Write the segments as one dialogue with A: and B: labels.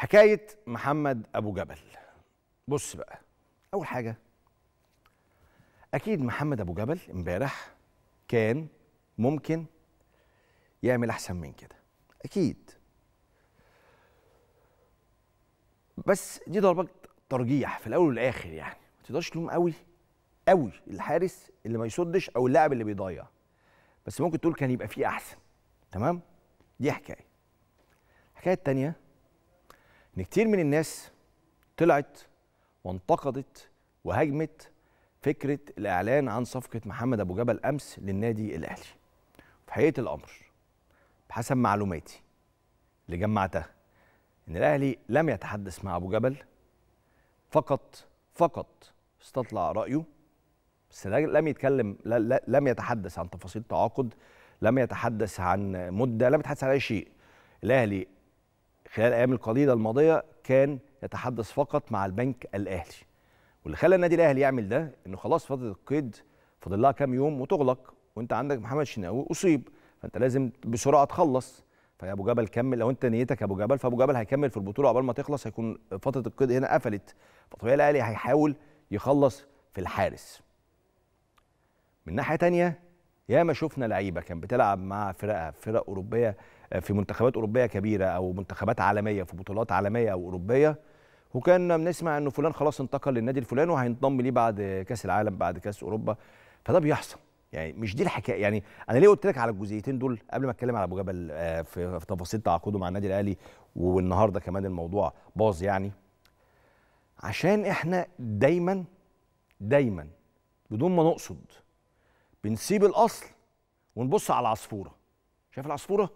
A: حكاية محمد أبو جبل بص بقى أول حاجة أكيد محمد أبو جبل امبارح كان ممكن يعمل أحسن من كده أكيد بس دي ضربة ترجيح في الأول والآخر يعني ما تقدرش تلوم قوي قوي الحارس اللي ما يصدش أو اللاعب اللي بيضيع بس ممكن تقول كان يبقى فيه أحسن تمام دي حكاية الحكاية التانية ان كتير من الناس طلعت وانتقدت وهاجمت فكره الاعلان عن صفقه محمد ابو جبل امس للنادي الاهلي في حقيقه الامر بحسب معلوماتي اللي جمعتها ان الاهلي لم يتحدث مع ابو جبل فقط فقط استطلع رايه بس لم يتكلم لا لا لم يتحدث عن تفاصيل تعاقد لم يتحدث عن مده لم يتحدث عن اي شيء الاهلي خلال الايام القليله الماضيه كان يتحدث فقط مع البنك الاهلي واللي خلى النادي الاهلي يعمل ده انه خلاص فتره القيد فاضل لها كام يوم وتغلق وانت عندك محمد شناوي اصيب فانت لازم بسرعه تخلص فيا ابو جبل كمل لو انت نيتك يا ابو جبل فابو جبل هيكمل في البطوله عقبال ما تخلص هيكون فتره القيد هنا قفلت فطبيعي الاهلي هيحاول يخلص في الحارس من ناحيه تانية ياما شفنا لعيبه كان بتلعب مع فرقه فرق اوروبيه في منتخبات اوروبيه كبيره او منتخبات عالميه في بطولات عالميه او اوروبيه وكان بنسمع انه فلان خلاص انتقل للنادي الفلاني وهينضم ليه بعد كاس العالم بعد كاس اوروبا فده بيحصل يعني مش دي الحكايه يعني انا ليه قلت لك على الجزئيتين دول قبل ما اتكلم على ابو جبل آه، في تفاصيل تعاقده مع النادي الاهلي والنهارده كمان الموضوع باظ يعني عشان احنا دايما دايما بدون ما نقصد بنسيب الاصل ونبص على العصفوره شايف العصفوره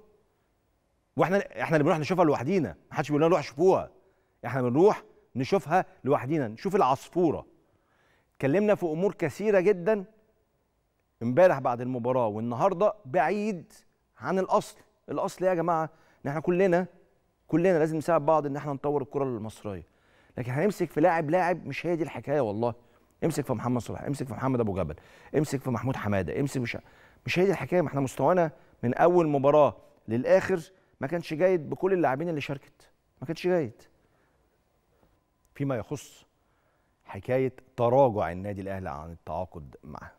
A: واحنا احنا اللي بنروح نشوفها لوحدينا ما حدش بيقول لنا روح شوفوها احنا بنروح نشوفها لوحدينا نشوف العصفوره اتكلمنا في امور كثيره جدا امبارح بعد المباراه والنهارده بعيد عن الاصل الاصل إيه يا جماعه ان احنا كلنا كلنا لازم نساعد بعض ان احنا نطور الكره المصريه لكن هنمسك في لاعب لاعب مش هي دي الحكايه والله امسك في محمد صلاح امسك في محمد ابو جبل امسك في محمود حماده امسك مش مش هي دي الحكايه ما احنا مستوانا من اول مباراه للاخر ما كانش جيد بكل اللاعبين اللي شاركت ما كانش جيد فيما يخص حكايه تراجع النادي الاهلي عن التعاقد معه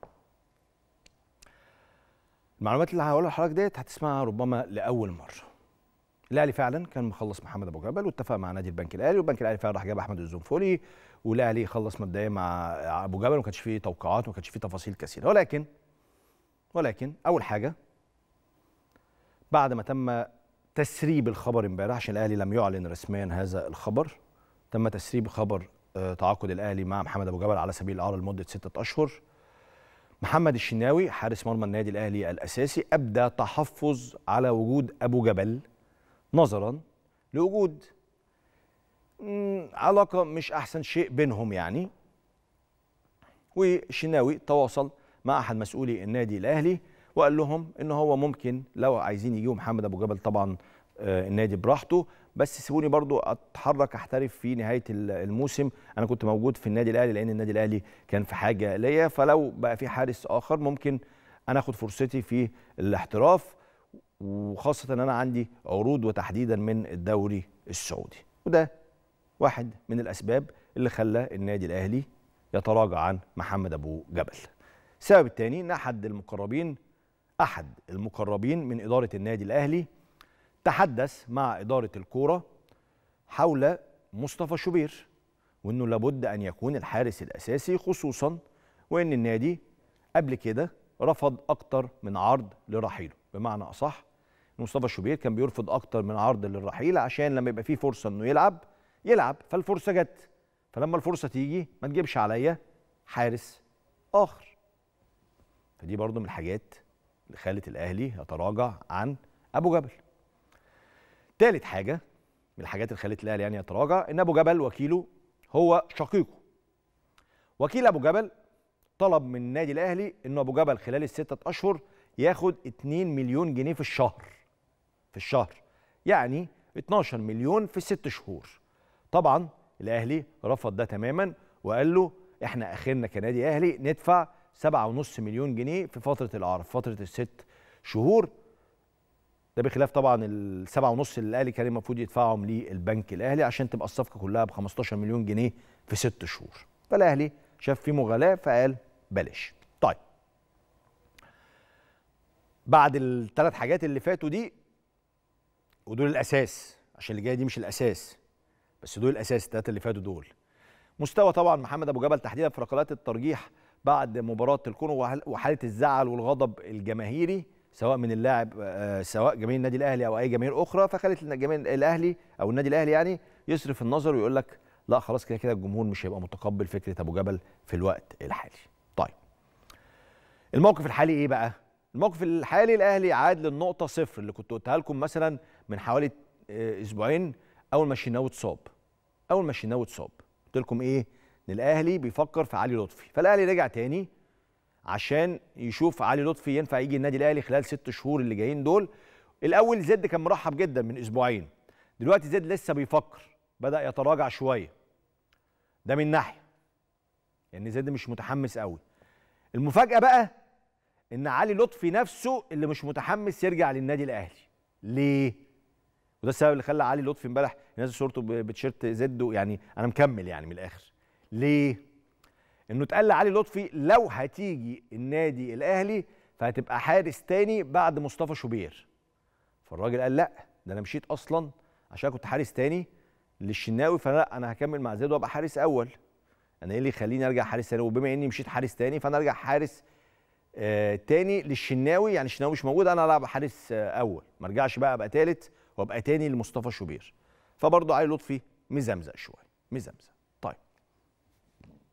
A: المعلومات اللي هقولها لحضرتك ديت هتسمعها ربما لاول مره الاهلي فعلا كان مخلص محمد ابو جبل واتفق مع نادي البنك الاهلي والبنك الاهلي فعلا راح جاب احمد الزنفولي والاهلي خلص مبدئيا مع ابو جبل وما كانش فيه توقعات وما كانش فيه تفاصيل كثيره ولكن ولكن اول حاجه بعد ما تم تسريب الخبر امبارح عشان الاهلي لم يعلن رسميا هذا الخبر تم تسريب خبر آه، تعاقد الاهلي مع محمد ابو جبل على سبيل الاعاره لمده سته اشهر محمد الشناوي حارس مرمى النادي الاهلي الاساسي ابدى تحفظ على وجود ابو جبل نظرا لوجود علاقه مش احسن شيء بينهم يعني والشناوي تواصل مع احد مسؤولي النادي الاهلي وقال لهم ان هو ممكن لو عايزين يجيبوا محمد ابو جبل طبعا آه، النادي براحته بس سيبوني برضو اتحرك احترف في نهايه الموسم انا كنت موجود في النادي الاهلي لان النادي الاهلي كان في حاجه ليا فلو بقى في حارس اخر ممكن انا اخد فرصتي في الاحتراف وخاصه ان انا عندي عروض وتحديدا من الدوري السعودي وده واحد من الاسباب اللي خلى النادي الاهلي يتراجع عن محمد ابو جبل السبب الثاني ان احد المقربين أحد المقربين من إدارة النادي الأهلي تحدث مع إدارة الكورة حول مصطفى شوبير وأنه لابد أن يكون الحارس الأساسي خصوصا وأن النادي قبل كده رفض أكتر من عرض لرحيله بمعنى أصح مصطفى شوبير كان بيرفض أكتر من عرض للرحيل عشان لما يبقى فيه فرصة أنه يلعب يلعب فالفرصة جت فلما الفرصة تيجي ما تجيبش عليا حارس آخر فدي برضو من الحاجات خلت الاهلي يتراجع عن ابو جبل ثالث حاجه من الحاجات اللي خلت الاهلي يعني يتراجع ان ابو جبل وكيله هو شقيقه وكيل ابو جبل طلب من النادي الاهلي ان ابو جبل خلال الستة اشهر ياخد 2 مليون جنيه في الشهر في الشهر يعني 12 مليون في الست شهور طبعا الاهلي رفض ده تماما وقال له احنا اخرنا كنادي اهلي ندفع 7.5 مليون جنيه في فتره العار في فتره الست شهور ده بخلاف طبعا السبعة 7.5 اللي الاهلي كان المفروض يدفعهم للبنك الاهلي عشان تبقى الصفقه كلها ب 15 مليون جنيه في ست شهور فالاهلي شاف في مغالاه فقال بلاش طيب بعد الثلاث حاجات اللي فاتوا دي ودول الاساس عشان اللي جايه دي مش الاساس بس دول الاساس الثلاثه اللي فاتوا دول مستوى طبعا محمد ابو جبل تحديدا في ركلات الترجيح بعد مباراه الكونغو وحاله الزعل والغضب الجماهيري سواء من اللاعب آه، سواء جماهير النادي الاهلي او اي جماهير اخرى فخلت الجماهير الاهلي او النادي الاهلي يعني يصرف النظر ويقول لك لا خلاص كده كده الجمهور مش هيبقى متقبل فكره ابو جبل في الوقت الحالي طيب الموقف الحالي ايه بقى الموقف الحالي الاهلي عاد للنقطه صفر اللي كنت قلتها لكم مثلا من حوالي آه، اسبوعين اول ما الشناوي اتصاب اول ما الشناوي اتصاب قلت لكم ايه ان الاهلي بيفكر في علي لطفي فالاهلي رجع تاني عشان يشوف علي لطفي ينفع يجي النادي الاهلي خلال ست شهور اللي جايين دول الاول زد كان مرحب جدا من اسبوعين دلوقتي زد لسه بيفكر بدا يتراجع شويه ده من ناحيه ان يعني زد مش متحمس قوي المفاجاه بقى ان علي لطفي نفسه اللي مش متحمس يرجع للنادي الاهلي ليه وده السبب اللي خلى علي لطفي امبارح نازل صورته بتيشيرت زد يعني انا مكمل يعني من الاخر ليه؟ انه اتقال لعلي لطفي لو هتيجي النادي الاهلي فهتبقى حارس تاني بعد مصطفى شوبير فالراجل قال لا ده انا مشيت اصلا عشان كنت حارس تاني للشناوي فانا لا انا هكمل مع زيد وابقى حارس اول انا ايه اللي يخليني ارجع حارس تاني وبما اني مشيت حارس تاني فانا ارجع حارس آه تاني للشناوي يعني الشناوي مش موجود انا العب حارس آه اول ما ارجعش بقى ابقى تالت وابقى تاني لمصطفى شوبير فبرضه علي لطفي مزمزق شويه مزمزق